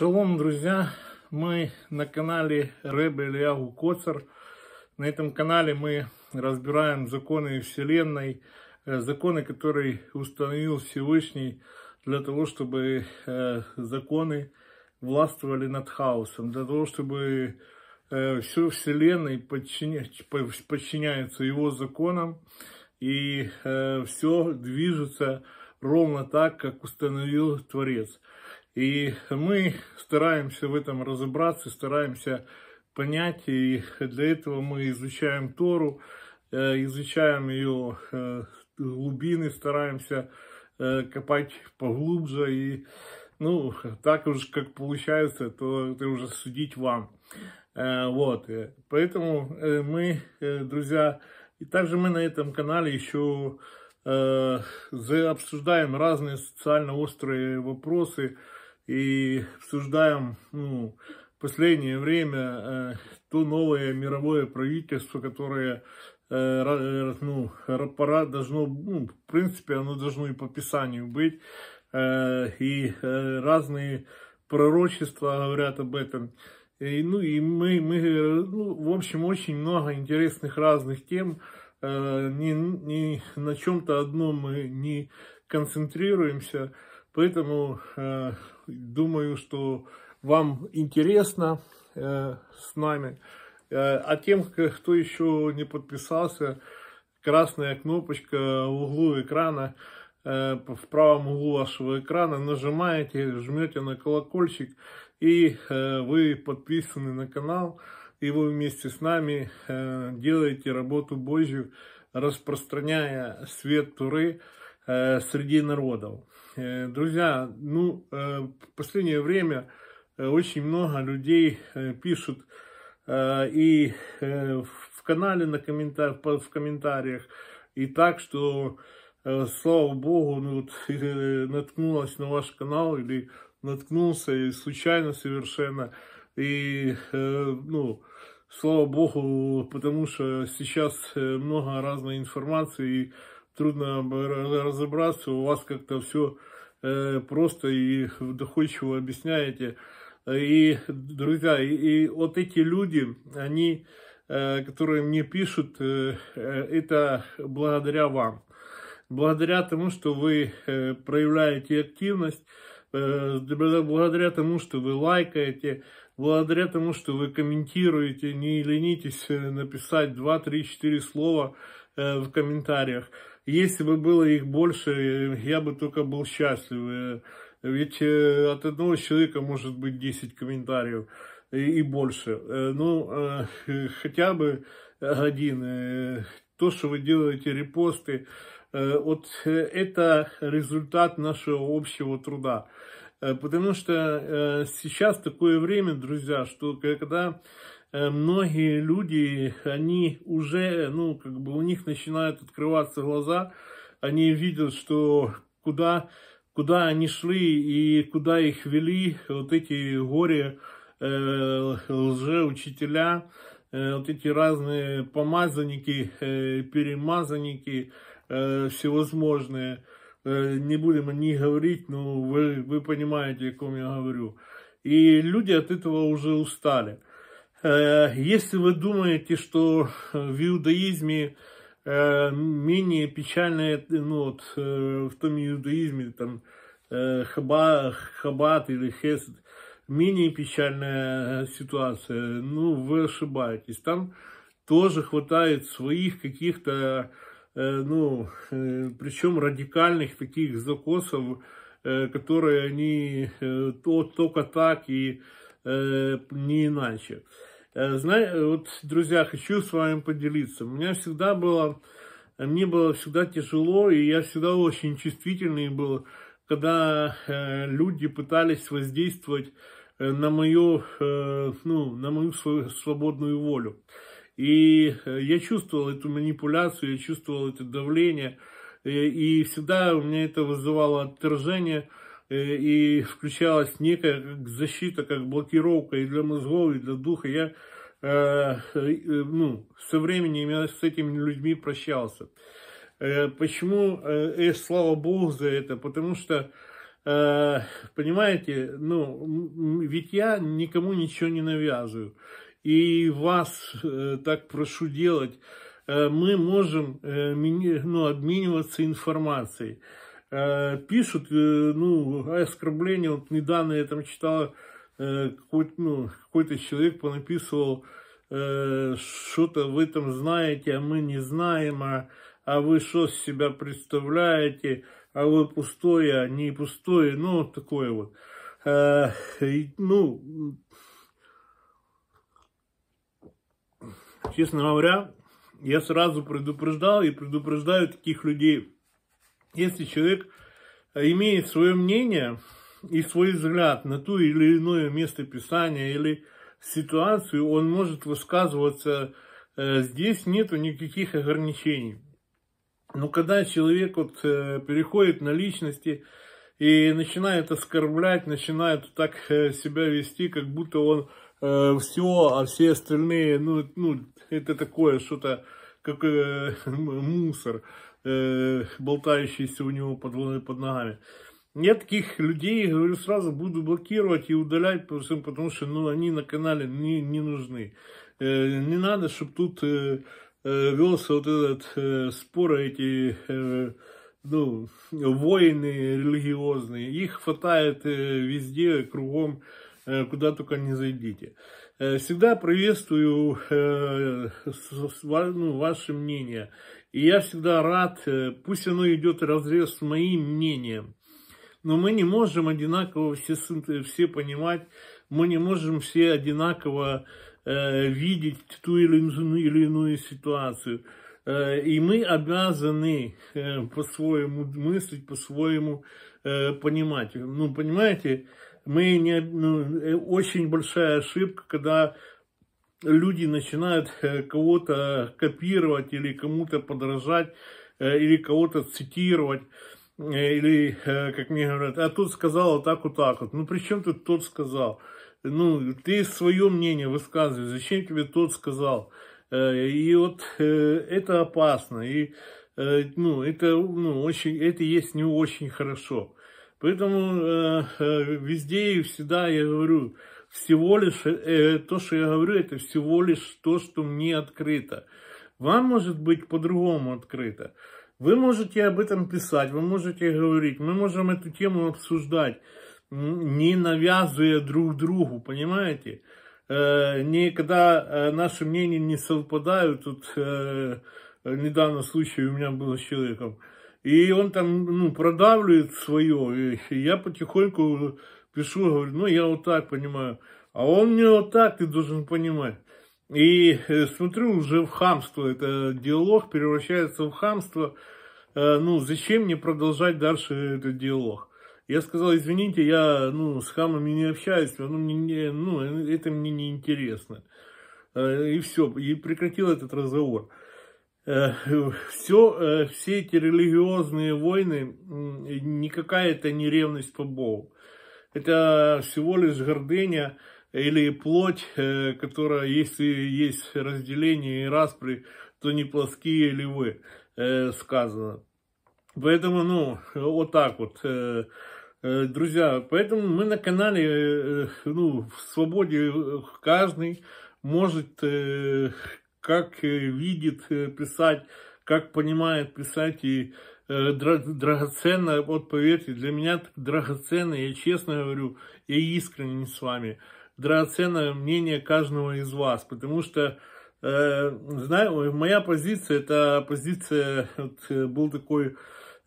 Шалом, друзья! Мы на канале Рэбе Ильягу Коцар. На этом канале мы разбираем законы Вселенной, э, законы, которые установил Всевышний для того, чтобы э, законы властвовали над хаосом, для того, чтобы э, все Вселенной подчиняется его законам, и все движется ровно так, как установил Творец – и мы стараемся в этом разобраться, стараемся понять, и для этого мы изучаем Тору, э, изучаем ее э, глубины, стараемся э, копать поглубже и ну, так уж как получается, то это уже судить вам. Вот, поэтому мы, друзья, и также мы на этом канале еще обсуждаем разные социально острые вопросы, и обсуждаем ну, в последнее время э, то новое мировое правительство, которое э, э ну, пора должно, ну, в принципе, оно должно и по Писанию быть, э, и э, разные пророчества говорят об этом. И, ну и мы, мы э, ну, в общем, очень много интересных разных тем, э, ни, ни на чем-то одном мы не концентрируемся, поэтому э, Думаю, что вам интересно э, с нами. Э, а тем, кто еще не подписался, красная кнопочка в углу экрана, э, в правом углу вашего экрана, нажимаете, жмете на колокольчик, и э, вы подписаны на канал, и вы вместе с нами э, делаете работу Божью, распространяя свет Туры э, среди народов. Э, друзья, ну, э, в последнее время э, очень много людей пишут и в канале, на комментар... в комментариях, и так, что, слава богу, ну, вот, наткнулась на ваш канал или наткнулся и случайно совершенно. И, ну, слава богу, потому что сейчас много разной информации, и трудно разобраться, у вас как-то все э, просто и доходчиво объясняете. И, друзья, и, и вот эти люди, они, э, которые мне пишут, э, это благодаря вам. Благодаря тому, что вы проявляете активность, благодаря тому, что вы лайкаете, благодаря тому, что вы комментируете, не ленитесь написать 2, 3, 4 слова в комментариях если бы было их больше, я бы только был счастлив. Э, ведь э, от одного человека может быть 10 комментариев и больше. Э, ну, хотя бы один. То, что вы делаете репосты, вот это результат нашего общего труда. Потому что сейчас такое время, друзья, что когда Э, многие люди, они уже, ну, как бы у них начинают открываться глаза, они видят, что куда, куда они шли и куда их вели вот эти горе э, лжеучителя, э, вот эти разные помазанники, перемазанники всевозможные. не будем о них говорить, но вы, вы понимаете, о ком я говорю. И люди от этого уже устали. Э, если вы думаете, что в иудаизме э, менее печальное, ну вот, э, в том иудаизме, там, хаба, хабат или хесед, менее печальная ситуация, ну, вы ошибаетесь. Там тоже хватает своих каких-то, ну, причем радикальных таких закосов, которые они то только так и не иначе. Э, Знаете, э, вот, друзья, хочу с вами поделиться. У меня всегда было, э, мне было всегда тяжело, и я всегда очень чувствительный был, когда люди пытались воздействовать на мою, ну, на мою свою свободную волю. И я чувствовал эту манипуляцию, я чувствовал это давление, и всегда у меня это вызывало отторжение – Э, и включалась некая как защита, как блокировка и для мозгов, и для духа. Я э, э, э ну, со временем я с этими людьми прощался. Э, почему, э, слава Богу за это, потому что, э, понимаете, ну, ведь я никому ничего не навязываю. И вас э, так прошу делать. Э, мы можем э, ну, обмениваться информацией. Э, пишут, э, ну, оскорбление, вот недавно я там читал, э, ну, какой-то ну, какой человек понаписывал, что-то вы там знаете, а мы не знаем, а, а вы что с себя представляете, а вы пустое, а не пустое, ну, такое вот. и, ну, честно говоря, я сразу предупреждал и предупреждаю таких людей, если человек э, имеет свое мнение и свой взгляд на ту или иное место писания или ситуацию, он может высказываться. Э, здесь нету никаких ограничений. Но когда человек вот э, переходит на личности и начинает оскорблять, начинает так себя вести, как будто он все, а все остальные, ну, ну это такое что-то, как э, мусор болтающиеся у него под, под ногами. Я таких людей, говорю, сразу буду блокировать и удалять, потому, потому что ну, они на канале не, не нужны. Э, не надо, чтобы тут э, э, велся вот этот спор, эти ну, воины религиозные. Их хватает везде, кругом, куда только не зайдите. всегда приветствую ну, ваше мнение. И я всегда рад, э, пусть оно идет разрез с моим мнением, но мы не можем одинаково все, все понимать, мы не можем все одинаково э, видеть ту или иную, ну, или иную ситуацию. Э, и мы обязаны э, по-своему мыслить, по-своему э, понимать. Ну, понимаете, мы не, ну, э, очень большая ошибка, когда люди начинают э, кого-то копировать или кому-то подражать, э, или кого-то цитировать, э, или, как мне говорят, а тот сказал вот а так вот так вот. Ну, при чем тут тот сказал? Ну, ты свое мнение высказываешь, зачем тебе тот сказал? И вот это опасно, и ну, это, ну, очень, это есть не очень хорошо. Поэтому везде и всегда я говорю, всего лишь, э, то, что я говорю, это всего лишь то, что мне открыто. Вам может быть по-другому открыто. Вы можете об этом писать, вы можете говорить, мы можем эту тему обсуждать, не навязывая друг другу, понимаете? Э, не, когда э, наши мнения не совпадают, тут э, недавно случай у меня был с человеком, и он там ну, продавливает свое, и я потихоньку пишу, говорю, ну, я вот так понимаю. А он мне вот так, ты должен понимать. И э, смотрю, уже в хамство. Это диалог превращается в хамство. Э, ну, зачем мне продолжать дальше этот диалог? Я сказал, извините, я ну, с хамами не общаюсь, ну, мне не, ну, это мне не интересно. Э, и все, и прекратил этот разговор. Все, все эти религиозные войны, никакая это не ревность по Богу. Это всего лишь гордыня или плоть, э, которая, если есть разделение и распри, то не плоские ли вы, э, сказано. Поэтому, ну, вот так вот. Э, друзья, поэтому мы на канале, ну, в свободе каждый может, как видит, писать, как понимает писать и Э, драгоценно, вот поверьте, для меня драгоценно, я честно говорю, я искренне с вами, драгоценно мнение каждого из вас, потому что, э, знаю, моя позиция, это позиция, вот, э, был такой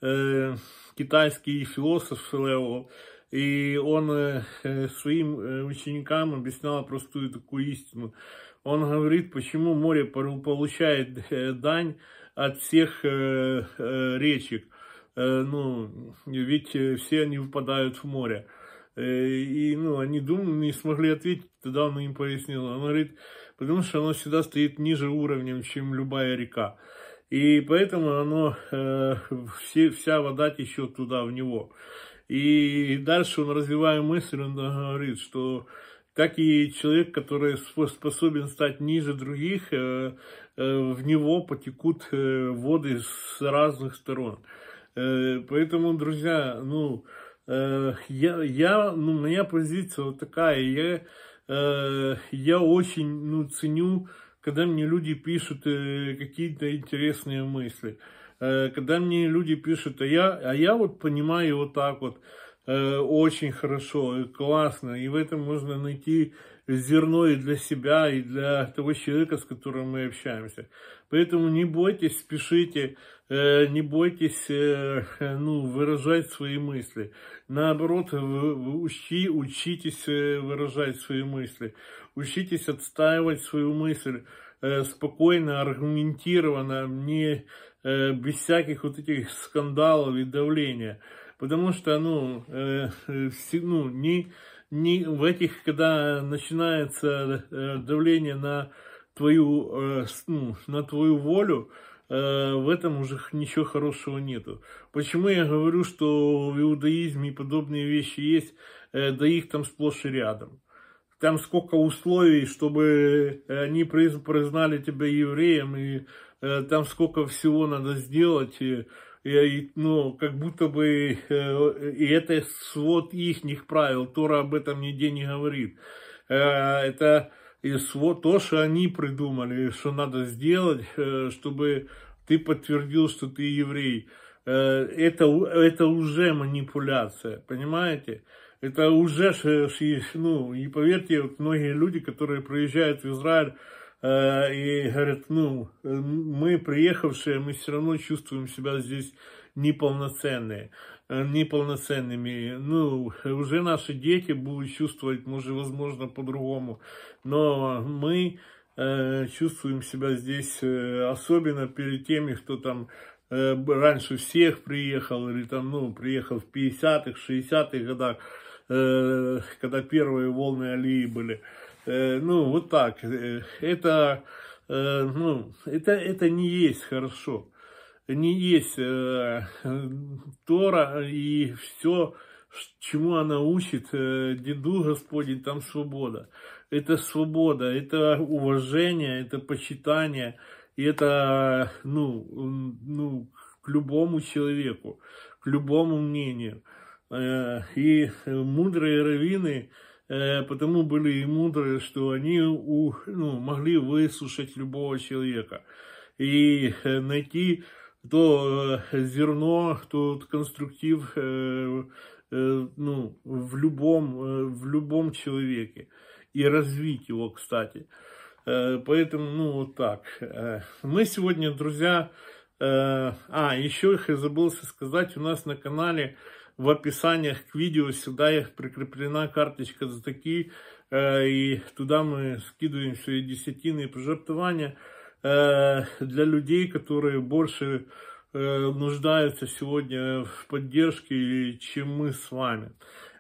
э, китайский философ Лео, и он э, э своим ученикам объяснял простую такую истину. Он говорит, почему море получает дань, от всех э, э, речек. Э, ну, ведь все они выпадают в море. и, ну, они думали, не смогли ответить, тогда она им пояснила. Она говорит, потому что оно всегда стоит ниже уровнем, чем любая река. И поэтому оно, все, вся вода течет туда, в него. И дальше он, развивая мысль, он говорит, что как и человек, который способен стать ниже других, Э, в него потекут э, воды с разных сторон. Э, поэтому, друзья, ну, я, я, ну, моя позиция вот такая, я, я очень, ну, ценю, когда мне люди пишут какие-то интересные мысли, когда мне люди пишут, а я, а я вот понимаю вот так вот, очень хорошо, классно, и в этом можно найти зерно и для себя, и для того человека, с которым мы общаемся. Поэтому не бойтесь, спешите, э, не бойтесь э, ну, выражать свои мысли. Наоборот, учи, учитесь э, выражать свои мысли, учитесь отстаивать свою мысль спокойно, аргументированно, не без всяких вот этих скандалов и давления. Потому что, ну, ну не не, в этих, когда начинается э, давление на твою, э, ну, на твою волю, э, в этом уже ничего хорошего нету. Почему я говорю, что в иудаизме подобные вещи есть, да их там сплошь и рядом. Там сколько условий, чтобы они признали тебя евреем, и там сколько всего надо сделать, и и, ну, как будто бы, э, и это свод ихних правил, Тора об этом нигде не говорит. Э, это свод, то, что они придумали, что надо сделать, э, чтобы ты подтвердил, что ты еврей. Это, это уже манипуляция, понимаете? Это уже, ну, и поверьте, многие люди, которые приезжают в Израиль, Э, и говорят, ну, э, мы приехавшие, мы все равно чувствуем себя здесь неполноценные, э, неполноценными. Ну, уже наши дети будут чувствовать, может, возможно, по-другому. Но мы чувствуем себя здесь, особенно перед теми, кто там раньше всех приехал, или там, ну, приехал в 50-х, 60-х годах, когда первые волны Алии были. Э, ну, вот так, э, это, э, ну, это, это не есть хорошо, не есть э, Тора и все, чему она учит, э, деду Господень, там свобода. Это свобода, это уважение, это почитание, и это, ну, ну, к любому человеку, к любому мнению. Э, и мудрые раввины, Э, потому были и мудрые, что они у, ну, могли высушить любого человека и э, найти то э, зерно, тот конструктив ну, в, любом, в любом человеке и развить его, кстати. Поэтому, ну, вот так. Мы сегодня, друзья, а, еще я и забылся сказать, у нас на канале в описаниях к видео, всегда их прикреплена карточка за такие, э, и туда мы скидываем все десятины, и пожертвования э, для людей, которые больше э, нуждаются сегодня в поддержке, чем мы с вами.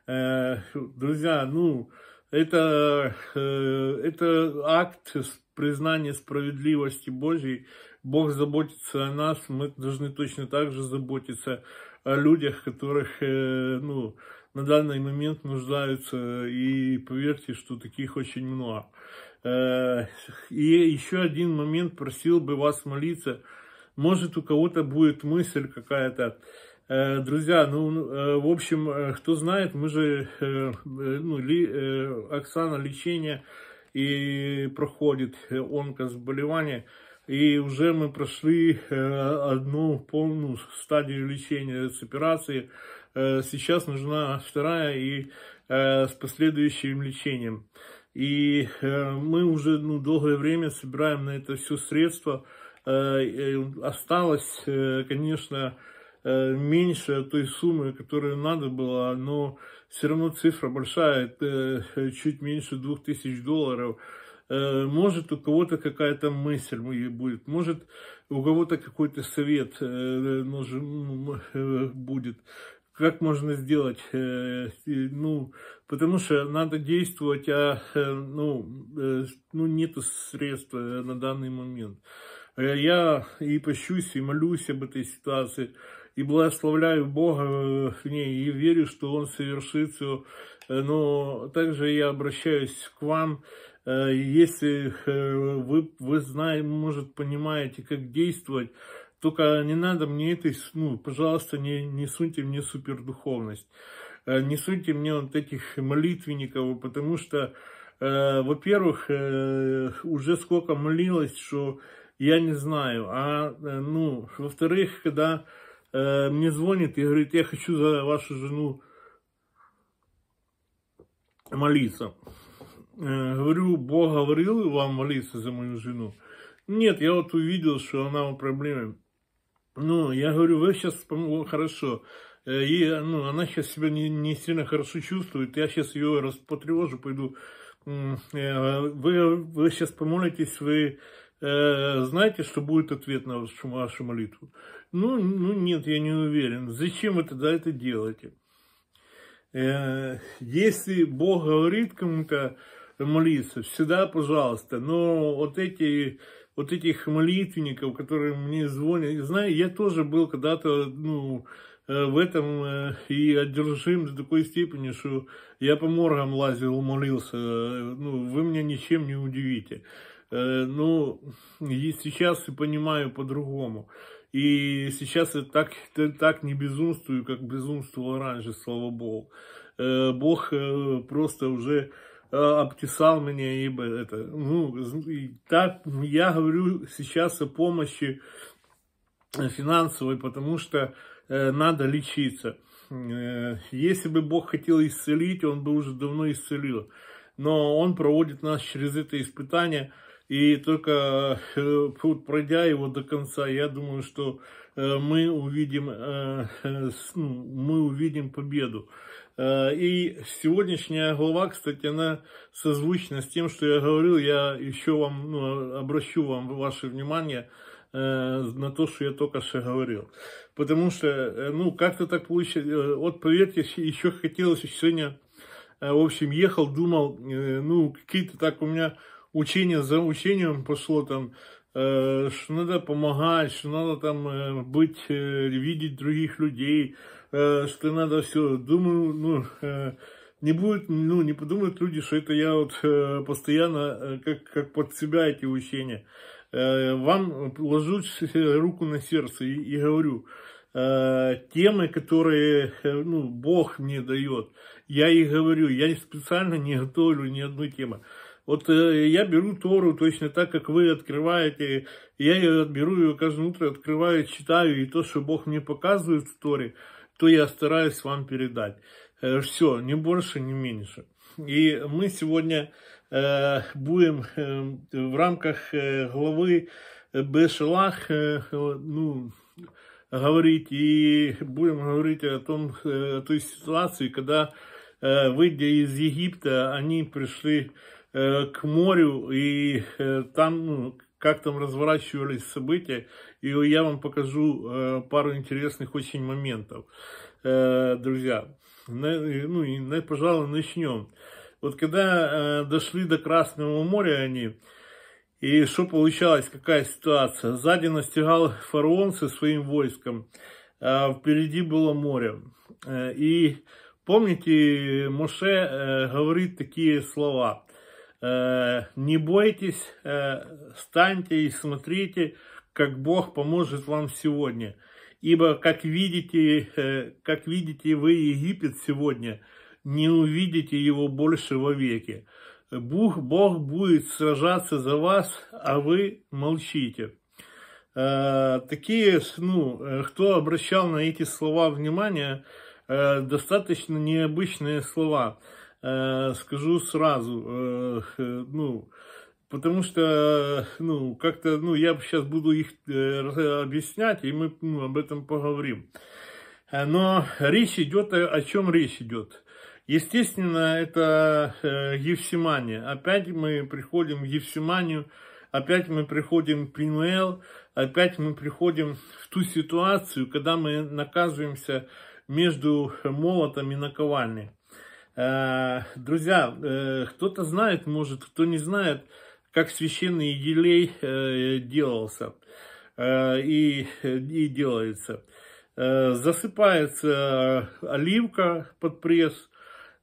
Друзья, ну, это, это акт признания справедливости Божьей. Бог заботится о нас, мы должны точно так же заботиться о людях, которых, э, ну, на данный момент нуждаются, и поверьте, что таких очень много. Э, и еще один момент, просил бы вас молиться, может у кого-то будет мысль какая-то, э, Друзья, ну, ну в общем, кто знает, мы же, ну, ли, Оксана лечение и проходит онкозаболевание, и уже мы прошли э, одну полную стадию лечения с операции. Э, сейчас нужна вторая и э, с последующим лечением. И мы уже ну, долгое время собираем на это все средства. Осталось, конечно, меньше той суммы, которую надо было, но все равно цифра большая, это чуть меньше 2000 долларов. Э, может у кого-то какая-то мысль будет, может у кого-то какой-то совет э, нужен, э, будет, как можно сделать, ну, потому что надо действовать, а, ну, ну, нету средств на данный момент. Я и пощусь, и молюсь об этой ситуации, и благословляю Бога в ней, и верю, что Он совершит все, но также я обращаюсь к вам, Э, если э, вы, вы знаем, может, понимаете, как действовать, только не надо мне этой, ну, пожалуйста, не, не суньте мне супердуховность, э, не суньте мне вот этих молитвенников, потому что, во-первых, уже сколько молилось, что я не знаю, а, ну, во-вторых, когда мне звонит и говорит, я хочу за вашу жену молиться. Э, говорю, Бог говорил вам молиться за мою жену? Нет, я вот увидел, что она в проблеме. Ну, я говорю, вы сейчас хорошо. Э, и, ну, она сейчас себя не, не сильно хорошо чувствует. Я сейчас ее распотревожу, пойду. Э, вы, вы сейчас помолитесь, вы знаете, что будет ответ на вашу, вашу молитву? Ну, ну, нет, я не уверен. Зачем вы тогда это делаете? если Бог говорит кому-то, молиться. Всегда, пожалуйста. Но вот эти вот этих молитвенников, которые мне звонят. Знаю, я тоже был когда-то, ну, э, в этом э, и одержим до такой степени, что я по моргам лазил, молился. Ну, вы меня ничем не удивите. Ну, и сейчас я понимаю по-другому. И сейчас я так, так не безумствую, как безумствовал раньше, слава Богу. Бог просто уже Э, обтесал меня, ибо это, ну, и так я говорю сейчас о помощи э, финансовой, потому что э, надо лечиться. Э, если бы Бог хотел исцелить, Он бы уже давно исцелил. Но Он проводит нас через это испытание, и только э, пройдя его до конца, я думаю, что э, мы увидим, э, э, ну, мы увидим победу. И сегодняшняя глава, кстати, она созвучна с тем, что я говорил. Я еще вам, ну, обращу вам ваше внимание на ну, то, что я только что говорил. Потому что, ну, как-то так получилось. Вот, поверьте, еще хотелось сегодня, в общем, ехал, думал, ну, какие-то так у меня учения за учением пошло там, что надо помогать, что надо там быть, видеть других людей, Э, что надо все, думаю, ну, э, не будет, ну, не подумают люди, что это я вот э, постоянно, как, как под себя эти учения. вам ложу руку на сердце и, и говорю, темы, которые, ну, Бог мне дает, я и говорю, я специально не готовлю ни одну тему. Вот я беру Тору точно так, как вы открываете, я ее беру, ее каждое утро открываю, читаю, и то, что Бог мне показывает в Торе, что я стараюсь вам передать. Э, Все, не больше, не меньше. И мы сегодня э, будем э, в рамках главы Бешелах ну, говорить и будем говорить о том, о той ситуации, когда, выйдя из Египта, они пришли к морю, и там ну, как там разворачивались события, и я вам покажу э, пару интересных очень моментов, э, друзья. На, ну и, на, пожалуй, начнем. Вот когда э, дошли до Красного моря они, и что получалось, какая ситуация? Сзади настигал фараон со своим войском, э, впереди было море. Э, и помните, Моше э, говорит такие слова – Э, не бойтесь, э, станьте и смотрите, как Бог поможет вам сегодня. Ибо, как видите, э, как видите вы Египет сегодня, не увидите его больше вовеки. Бог, Бог будет сражаться за вас, а вы молчите. Такие, ну, кто обращал на эти слова внимание, достаточно необычные слова. Э, скажу сразу, э, ну, потому что, ну, как-то, ну, я сейчас буду их э, объяснять, и мы ну, об этом поговорим. Но речь идет, о чем речь идет. Естественно, это э, Евсимания. Опять мы приходим в Евсиманию, опять мы приходим к Пинуэл, опять мы приходим в ту ситуацию, когда мы наказываемся между молотом и наковальней. Э, друзья, э, кто-то знает, может, кто не знает, как священный елей э, делался и, и делается. Засыпается оливка под пресс,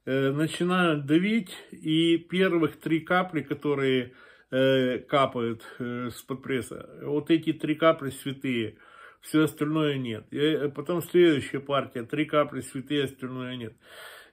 начинают давить, и первых три капли, которые капают с под пресса, вот эти три капли святые, все остальное нет. И потом следующая партия, три капли святые, остальное нет.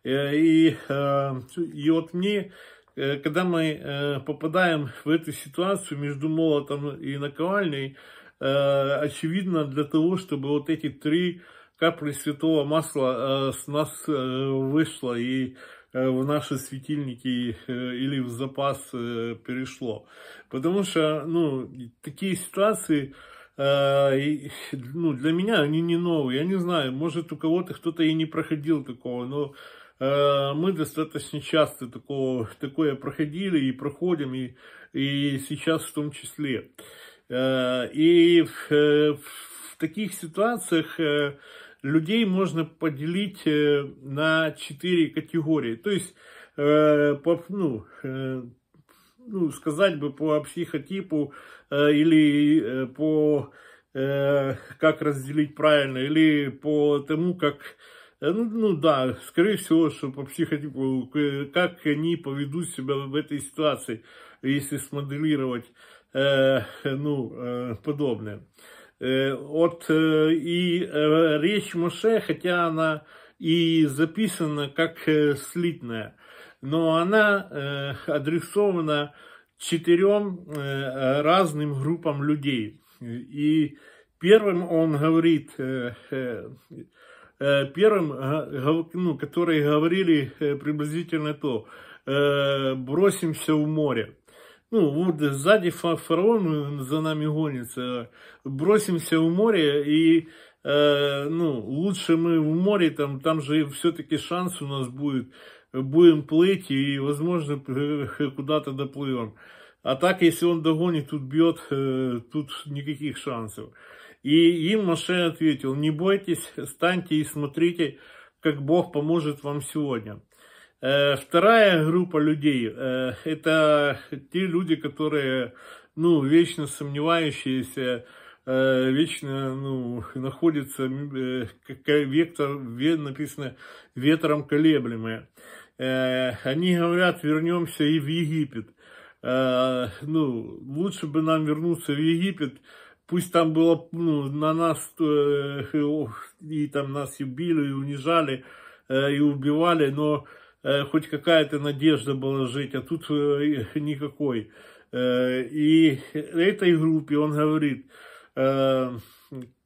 Э, и, э, и вот мне, э, когда мы попадаем в эту ситуацию между молотом и наковальней, очевидно, для того, чтобы вот эти три капли святого масла с нас вышло и в наши светильники или в запас перешло. Потому что, ну, такие ситуации, ну, для меня они не новые. Я не знаю, может, у кого-то кто-то и не проходил такого, но Э, мы достаточно часто такого, такое проходили и проходим, и, и сейчас в том числе. Э, и э, в, в таких ситуациях людей можно поделить на четыре категории. То есть, по, ну, ну, сказать бы по психотипу или по как разделить правильно, или по тому, как Э, ну, ну да, скорее всего, что по психотипу, э, как они поведут себя в этой ситуации, если смоделировать, э, ну, э, подобное. Э, вот, э, и э, речь Моше, хотя она и записана как э, слитная, но она э, адресована четырем э, разным группам людей. И первым он говорит... Э, э, Э, первым, ну, которые говорили э, приблизительно то, э, бросимся в море. Ну, вот сзади фараон за нами гонится, бросимся в море и ну, лучше мы в море, там, там же все-таки шанс у нас будет, будем плыть и, возможно, куда-то доплывем. А так, если он догонит, тут бьет, тут никаких шансов. И им Моше ответил, не бойтесь, станьте и смотрите, как Бог поможет вам сегодня. Э, вторая группа людей э, – это те люди, которые ну, вечно сомневающиеся, э, вечно ну, находятся, как вектор, написано, ветром колеблемые. Они говорят, вернемся и в Египет. Ну, лучше бы нам вернуться в Египет, Пусть там было ну, на нас, э, и там нас и били, и унижали, э, и убивали, но э, хоть какая-то надежда была жить, а тут э, никакой. Э, и этой группе он говорит, э,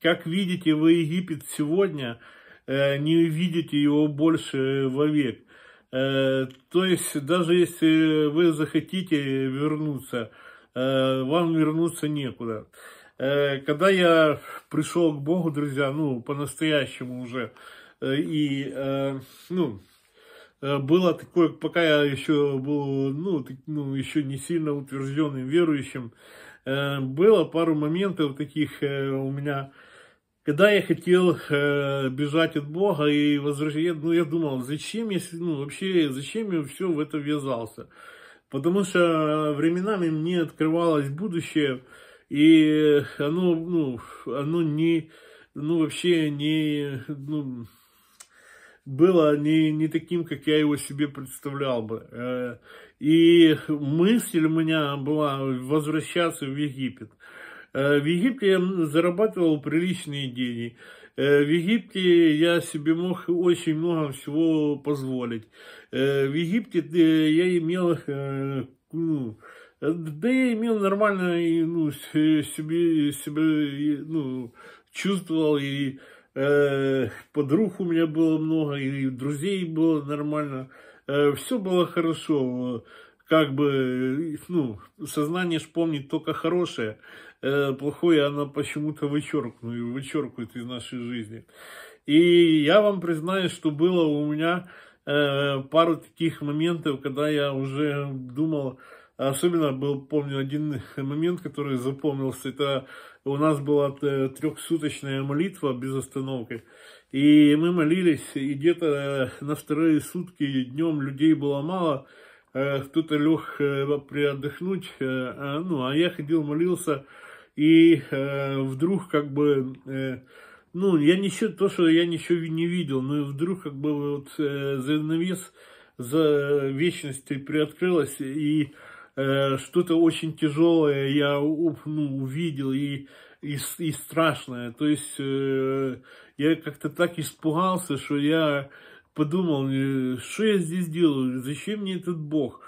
как видите вы Египет сегодня, э, не увидите его больше вовек. Э, то есть даже если вы захотите вернуться, э, вам вернуться некуда. Э, когда я пришел к Богу, друзья, ну, по-настоящему уже, э, и, э, ну, было такое, пока я еще был, ну, ну еще не сильно утвержденным верующим, было пару моментов таких у меня, когда я хотел бежать от Бога и возвращать, ну, я думал, зачем я, ну, вообще, зачем я все в это ввязался? Потому что временами мне открывалось будущее, и оно, ну, оно не, ну, вообще не, ну, было не, не таким, как я его себе представлял бы. Э, и мысль у меня была возвращаться в Египет. Э, в Египте я зарабатывал приличные деньги. Э, в Египте я себе мог очень много всего позволить. В Египте я имел ну, да я имел нормально и, ну, себе, себе и, ну, чувствовал, и э, подруг у меня было много, и друзей было нормально. Э, все было хорошо, как бы, ну, сознание ж помнит только хорошее, э, плохое она почему-то вычеркнула, вычеркивает из нашей жизни. И я вам признаюсь, что было у меня э, пару таких моментов, когда я уже думал, Особенно был, помню, один момент, который запомнился. Это у нас была э, трехсуточная молитва без остановки. И мы молились, и где-то э, на вторые сутки днем людей было мало, э, кто-то лег приотдохнуть, а, ну, а я ходил, молился, и вдруг как бы, ну, я ничего, то, что я ничего не видел, но вдруг как бы вот занавес за вечности приоткрылась, и Э, что-то очень тяжелое я ну, увидел и, и, и страшное. То есть э, я как-то так испугался, что я подумал, э, что я здесь делаю, зачем мне этот бог?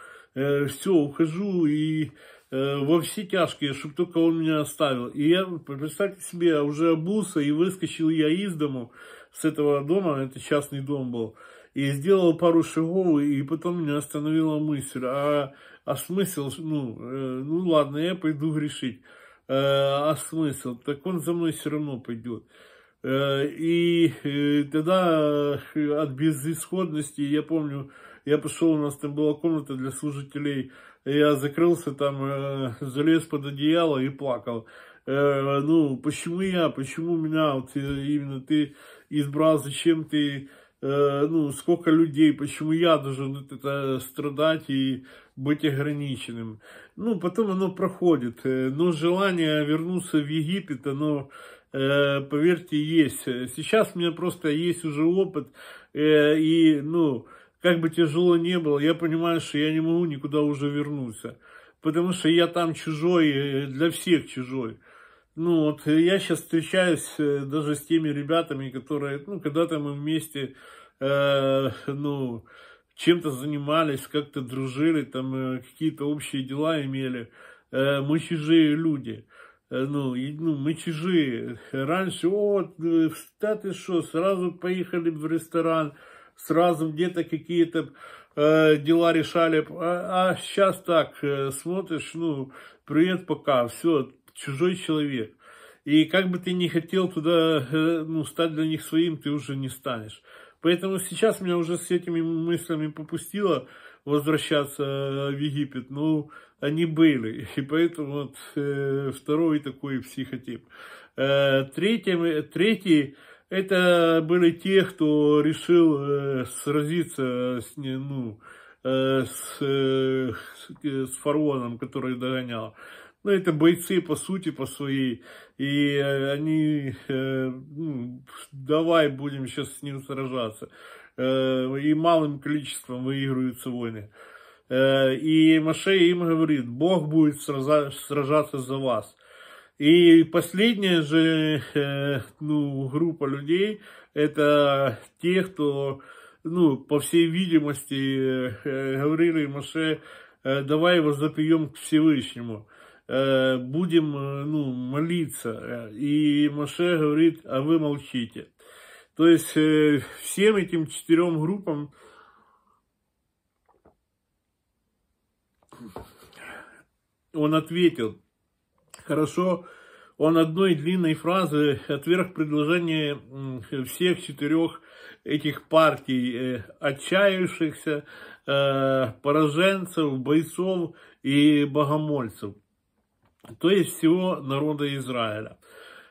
все, ухожу и э, во все тяжкие, чтобы только он меня оставил. И я, представьте себе, я уже обулся и выскочил я из дому, с этого дома, это частный дом был, и сделал пару шагов, и потом меня остановила мысль, а а смысл, ну, э, ну ладно, я пойду грешить. Э, а смысл? Так он за мной все равно пойдет. Э, и э, тогда э, от безысходности, я помню, я пошел, у нас там была комната для служителей, я закрылся там, э, залез под одеяло и плакал. Э, ну, почему я, почему меня, вот э, именно ты избрал, зачем ты ну, сколько людей, почему я должен это страдать и быть ограниченным. Ну, потом оно проходит, но ну, желание вернуться в Египет, оно, поверьте, есть. Сейчас у меня просто есть уже опыт, э, и, ну, как бы тяжело не было, я понимаю, что я не могу никуда уже вернуться, потому что я там чужой, э, для всех чужой. Ну вот э, я сейчас встречаюсь э, даже с теми ребятами, которые, ну, когда-то мы вместе, э, ну, чем-то занимались, как-то дружили, там э, какие-то общие дела имели. Э, мы чужие люди. ну, и, ну, мы чужие. Раньше, вот да ты что, сразу поехали в ресторан, сразу где-то какие-то э, дела решали. А, а сейчас так, э, смотришь, ну, привет, пока, все, чужой человек. И как бы ты ни хотел туда э, ну, стать для них своим, ты уже не станешь. Поэтому сейчас меня уже с этими мыслями попустило возвращаться э, в Египет. Ну, они были. И поэтому вот э, второй такой психотип. третий, третий это были те, кто решил сразиться с, ну, с, э, с фараоном, который догонял ну, это бойцы, по сути, по своей. И э, они, э, ну, давай будем сейчас с ним сражаться. Э, и малым количеством выигрываются войны. и Маше им говорит, Бог будет сражаться за вас. И последняя же ну, группа людей, это те, кто, ну, по всей видимости, говорили Маше, давай его запьем к Всевышнему. Э, будем э, ну, молиться. И Маше говорит, а вы молчите. То есть э, всем этим четырем группам он ответил. Хорошо, он одной длинной фразы отверг предложение всех четырех этих партий, отчаявшихся, пораженцев, бойцов и богомольцев то есть всего народа Израиля.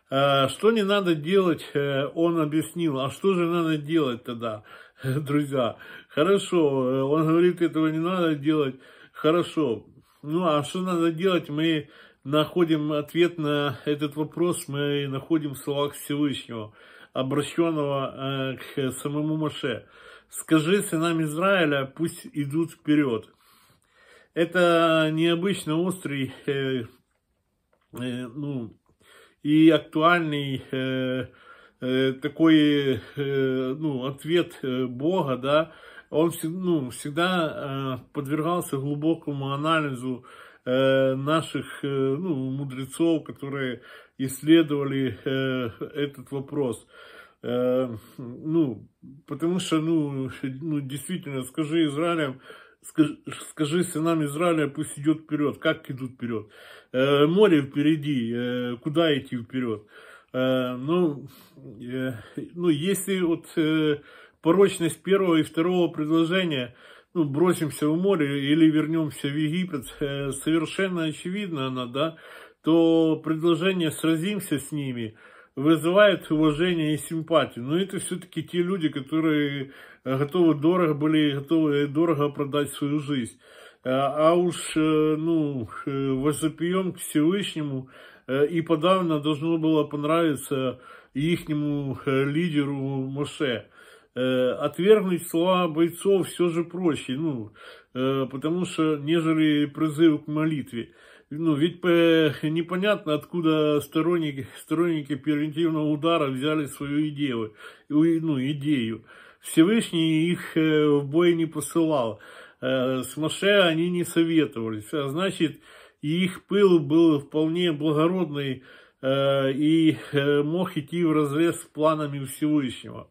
А, что не надо делать, э, он объяснил. А что же надо делать тогда, друзья? Хорошо, э, он говорит, этого не надо делать. Хорошо. Ну, а что надо делать, мы находим ответ на этот вопрос, мы находим в словах Всевышнего, обращенного э, к самому Маше. «Скажи сынам Израиля, пусть идут вперед». Это необычно острый Э, ну, и актуальный э, э, такой, ну, ответ Бога, да, он ну, всегда подвергался глубокому анализу наших ну, мудрецов, которые исследовали этот вопрос. Ну, потому что, ну, ну действительно, скажи Израилям, скажи, скажи сынам Израиля, пусть идет вперед. Как идут вперед? Э, море впереди, э, куда идти вперед? Э, ну, ну, если вот порочность первого и второго предложения, ну, бросимся в море или вернемся в Египет, совершенно очевидно она, да, то предложение «сразимся с ними» вызывает уважение и симпатию. Но это все-таки те люди, которые готовы дорого были, готовы дорого продать свою жизнь. А, а уж, э, ну, э, возопьем к Всевышнему, э, и подавно должно было понравиться ихнему лидеру Моше. Отвергнуть слова бойцов все же проще, ну, потому что, нежели призыв к молитве. Ну, ведь непонятно, откуда сторонники, сторонники превентивного удара взяли свою идею, ну, идею. Всевышний их в бой не посылал. Э, с Моше они не советовались. А значит, их пыл был вполне благородный э, и э, мог идти в разрез с планами Всевышнего.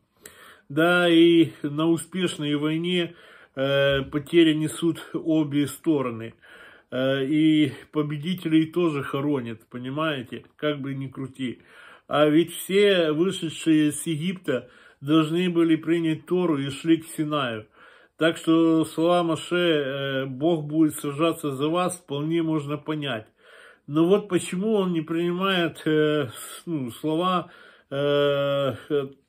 Да, и на успешной войне потери несут обе стороны. И победителей тоже хоронят, понимаете, как бы ни крути. А ведь все вышедшие с Египта должны были принять Тору и шли к Синаю. Так что слова Маше э, «Бог будет сражаться за вас» вполне можно понять. Но вот почему он не принимает э, ну, слова э,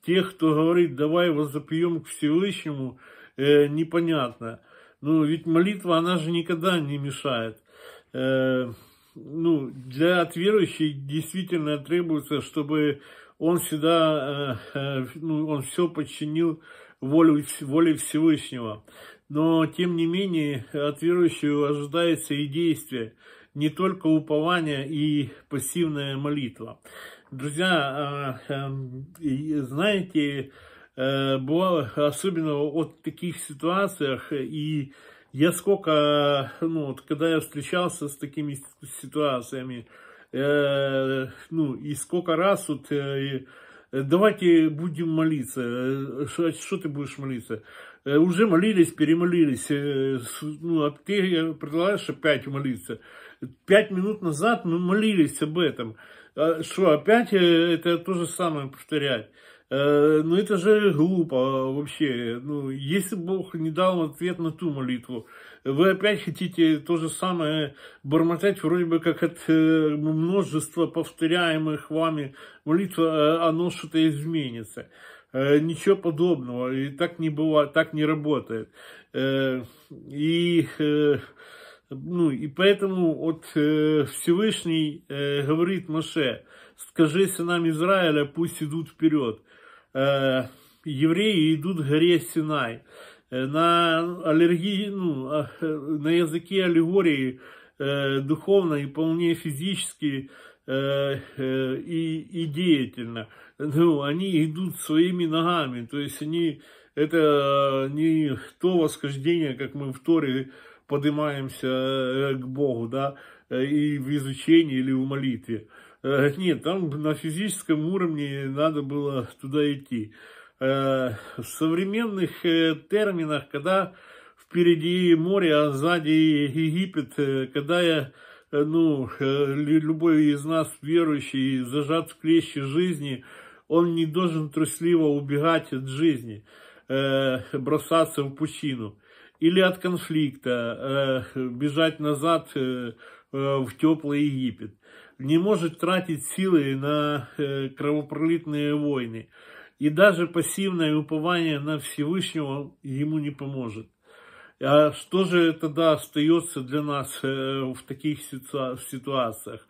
тех, кто говорит «давай возопьем к Всевышнему», непонятно. Ну, ведь молитва, она же никогда не мешает. ну, для от верующих действительно требуется, чтобы он всегда, ну, он все подчинил волю, волей Всевышнего. Но, тем не менее, от верующего ожидается и действие, не только упование и пассивная молитва. Друзья, а, эм, знаете, э, бывало, особенно от таких ситуациях, и я сколько, ну, вот, когда я встречался с такими ситуациями, э, ну, и сколько раз вот э, Э, давайте будем молиться. Что, э, что ты будешь молиться? Э, уже молились, перемолились. Ну, а ты предлагаешь опять молиться. Пять минут назад мы молились об этом. Что, а опять это то же самое повторять? Э, ну это же глупо вообще. Ну, если Бог не дал ответ на ту молитву, вы опять хотите то же самое бормотать вроде бы как от э, множества повторяемых вами молитв, э, оно что-то изменится. Ничего подобного, и так не бывает, так не работает. И ну, и поэтому от Всевышний говорит Маше, скажи сынам Израиля, пусть идут вперед э, евреи идут к горе Синай. На, аллергии, ну, а, на языке аллегории э, духовно и вполне физически э, э, и, и деятельно. Ну, они идут своими ногами, то есть они, это не то восхождение, как мы в Торе поднимаемся э, к Богу, да, э, и в изучении или в молитве. Э, нет, там на физическом уровне надо было туда идти. Э, в современных э, терминах, когда впереди море, а сзади Египет, когда я, ну, любой из нас верующий, зажат в клещи жизни, он не должен трусливо убегать от жизни, бросаться в пучину. Или от конфликта, бежать назад в теплый Египет не может тратить силы на э, кровопролитные войны. И даже пассивное упование на Всевышнего ему не поможет. А что же тогда остается для нас э, в таких ситуациях?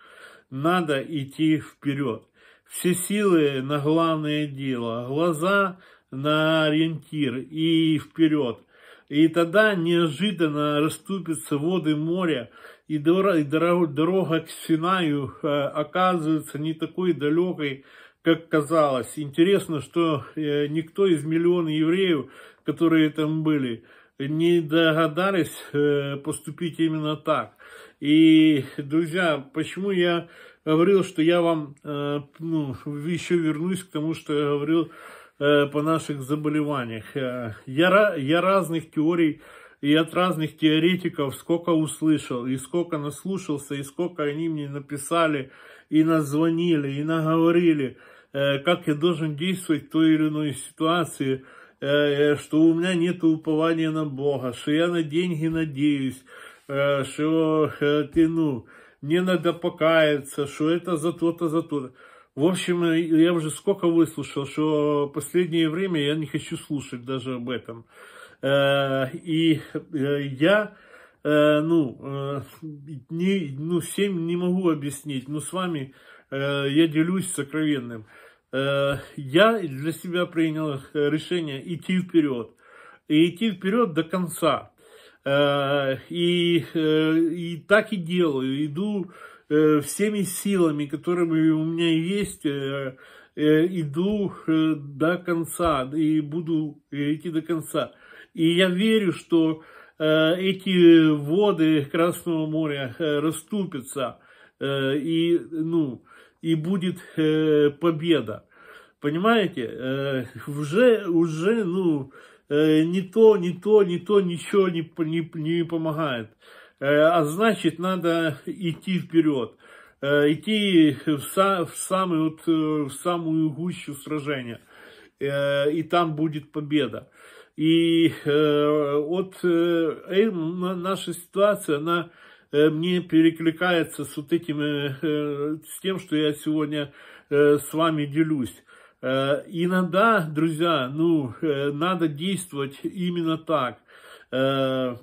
Надо идти вперед. Все силы на главное дело, глаза на ориентир и вперед. И тогда неожиданно расступятся воды моря, и дорога к Синаю а, оказывается не такой далекой, как казалось. Интересно, что э, никто из миллиона евреев, которые там были, не догадались э, поступить именно так. И, друзья, почему я говорил, что я вам э, ну, еще вернусь к тому, что я говорил по наших заболеваниях. Я, я разных теорий и от разных теоретиков сколько услышал, и сколько наслушался, и сколько они мне написали, и назвонили, и наговорили, э, как я должен действовать в той или иной ситуации, э, э, что у меня нет упования на Бога, что я на деньги надеюсь, что ты, ну, мне надо покаяться, что это за то-то, за то-то. В общем, я уже сколько выслушал, что последнее время я не хочу слушать даже об этом. Э, и э, я э, ну, не, ну, всем не могу объяснить, но с вами я делюсь сокровенным. Я для себя принял решение идти вперед. И идти вперед до конца. И, и так и делаю. Иду всеми силами, которыми у меня есть, иду до конца и буду идти до конца. И я верю, что э, эти воды Красного моря э, расступятся, э, и, ну, и будет победа. Понимаете? Уже, уже, ну, не то, не то, не то, ничего не, не, не помогает. А значит, надо идти вперед. Идти в, са, в, самый, вот, в самую гущу сражения. И там будет победа. И э, вот э, э наша ситуация, она э, мне перекликается с вот этим, э, э, с тем, что я сегодня э, с вами делюсь. Э, иногда, друзья, ну, э, надо действовать именно так. Э,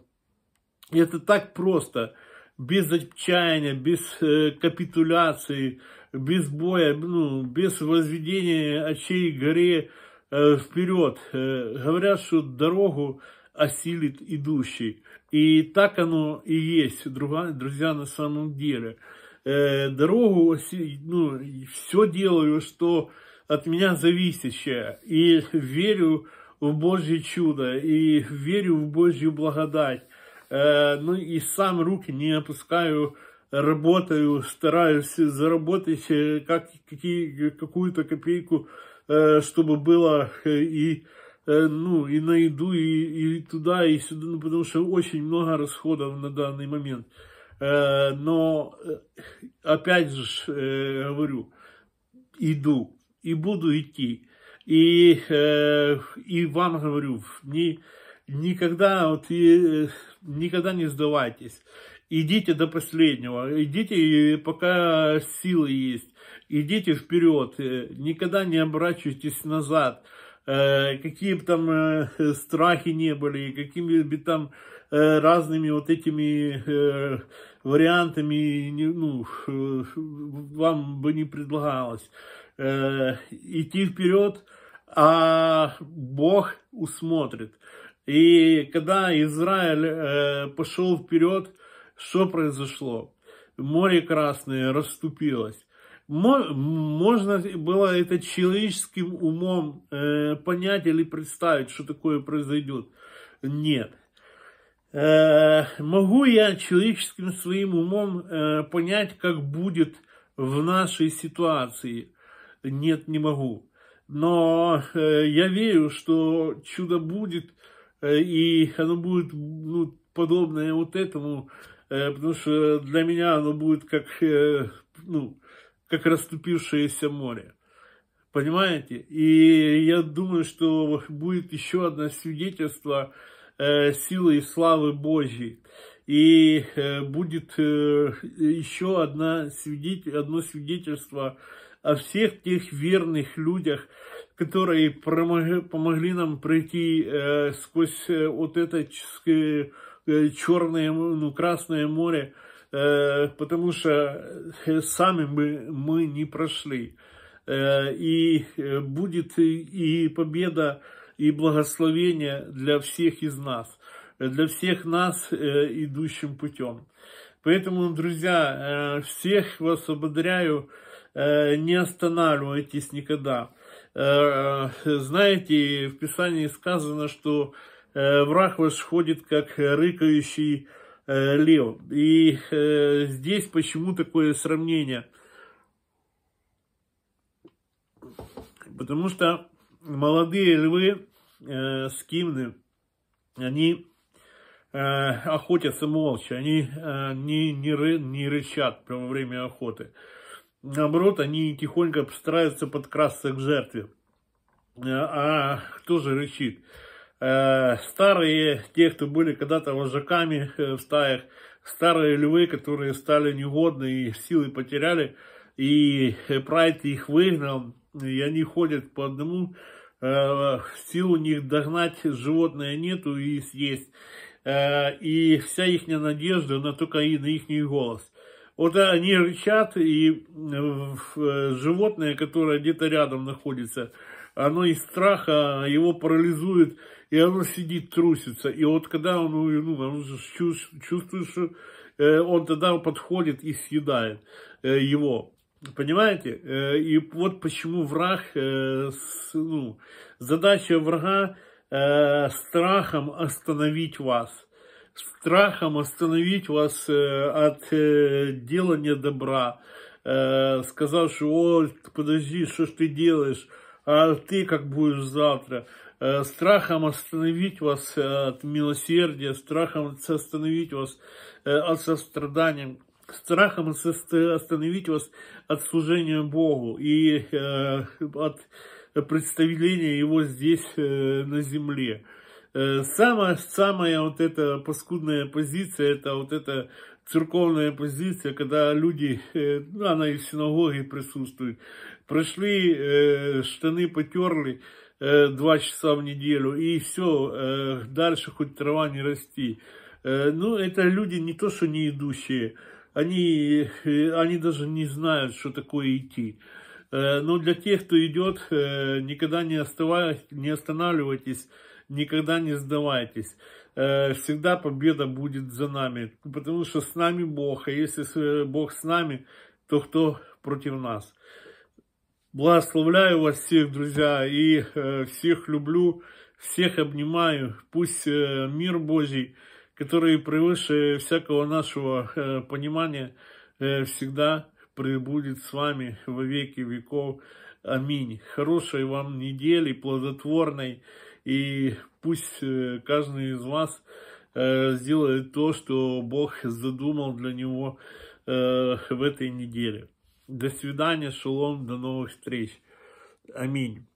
это так просто, без отчаяния, без э, капитуляции, без боя, ну, без возведения очей горе, вперед. Говорят, что дорогу осилит идущий. И так оно и есть, друзья, на самом деле. Э, дорогу, осилит. ну, все делаю, что от меня зависящее. И верю в Божье чудо, и верю в Божью благодать. Э, ну и сам руки не опускаю, работаю, стараюсь заработать э, как, какую-то копейку, Э, чтобы было э, и э, ну, и на еду, и, и туда, и сюда, ну, потому что очень много расходов на данный момент. Но, опять же, говорю, иду, и буду идти. И, и вам говорю, не, никогда, вот, и, никогда не сдавайтесь. Идите до последнего, идите, пока силы есть идите вперед, э, никогда не оборачивайтесь назад, э, какие бы там э, страхи не были, какими бы там разными вот этими вариантами ну, вам бы не предлагалось. Идти вперед, а Бог усмотрит. И когда Израиль пошел вперед, что произошло? Море Красное расступилось можно было это человеческим умом э, понять или представить, что такое произойдет? Нет. Э, могу я человеческим своим умом э, понять, как будет в нашей ситуации? Нет, не могу. Но я верю, что чудо будет, и оно будет ну, подобное вот этому, потому что для меня оно будет как, ну, как расступившееся море. Понимаете? И я думаю, что будет еще одно свидетельство э, силы и славы Божьей. И э, будет э, еще одна свидетель, одно свидетельство о всех тех верных людях, которые помогли нам пройти сквозь вот это черное, ну, красное море, Э, потому что э, сами мы, мы не прошли. Э, и будет и победа, и благословение для всех из нас, для всех нас, идущим путем. Поэтому, друзья, всех вас ободряю, не останавливайтесь никогда. Знаете, в Писании сказано, что враг ваш ходит, как рыкающий э, Лев. И э, здесь почему такое сравнение? Потому что молодые львы э, скимны, они э, охотятся молча, они э, не, не, ры, не рычат во время охоты. Наоборот, они тихонько стараются подкрасться к жертве. Э, а кто же рычит? Э, старые, те, кто были когда-то вожаками э, в стаях, старые львы, которые стали негодны и силы потеряли, и Прайд их выгнал, и они ходят по одному, э, сил у них догнать животное нету и съесть. И вся их надежда, на только и на их голос. Вот они рычат, и животное, которое где-то рядом находится, оно из страха его парализует, и оно сидит, трусится. И вот когда он, ну, ну он чувствует, что э, он тогда подходит и съедает э, его. Понимаете? Э, и вот почему враг, ну, задача врага страхом остановить вас. Страхом остановить вас от делания добра. Сказав, что, о, подожди, что ж ты делаешь? А ты как будешь завтра? Э, страхом остановить вас э, от милосердия, страхом остановить вас э, от сострадания, страхом остановить вас от служения Богу и от представления Его здесь, на земле. Самая-самая вот эта паскудная позиция, это вот эта церковная позиция, когда люди, ну, она и в синагоге присутствует, прошли, штаны потерли, Э, два часа в неделю, и все, э, дальше хоть трава не расти. Э, ну, это люди не то, что не идущие, они, они даже не знают, что такое идти. Но для тех, кто идет, никогда не, оставайтесь, не останавливайтесь, никогда не сдавайтесь. Всегда победа будет за нами, потому что с нами Бог, а если Бог с нами, то кто против нас? Благословляю вас всех, друзья, и э, всех люблю, всех обнимаю. Пусть э, мир Божий, который превыше всякого нашего э, понимания, всегда пребудет с вами во веки веков. Аминь. Хорошей вам недели, плодотворной, и пусть каждый из вас сделает то, что Бог задумал для него в этой неделе. До свидания, шалом, до новых встреч. Аминь.